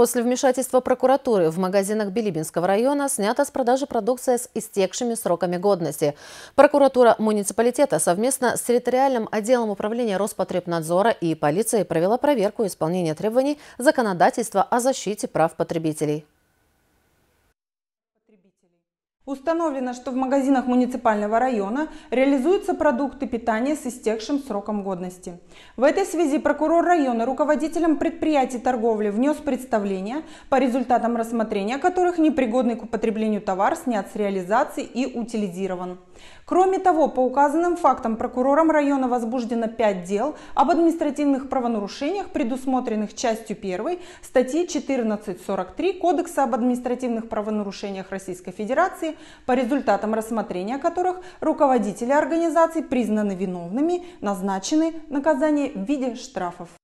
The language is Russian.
После вмешательства прокуратуры в магазинах Билибинского района снята с продажи продукция с истекшими сроками годности. Прокуратура муниципалитета совместно с территориальным отделом управления Роспотребнадзора и полицией провела проверку исполнения требований законодательства о защите прав потребителей. Установлено, что в магазинах муниципального района реализуются продукты питания с истекшим сроком годности. В этой связи прокурор района руководителям предприятий торговли внес представление, по результатам рассмотрения которых непригодный к употреблению товар снят с реализации и утилизирован. Кроме того, по указанным фактам прокурором района возбуждено 5 дел об административных правонарушениях, предусмотренных частью 1 статьи 1443 Кодекса об административных правонарушениях Российской Федерации организаций, по результатам рассмотрения которых руководители организаций признаны виновными, назначены наказание в виде штрафов.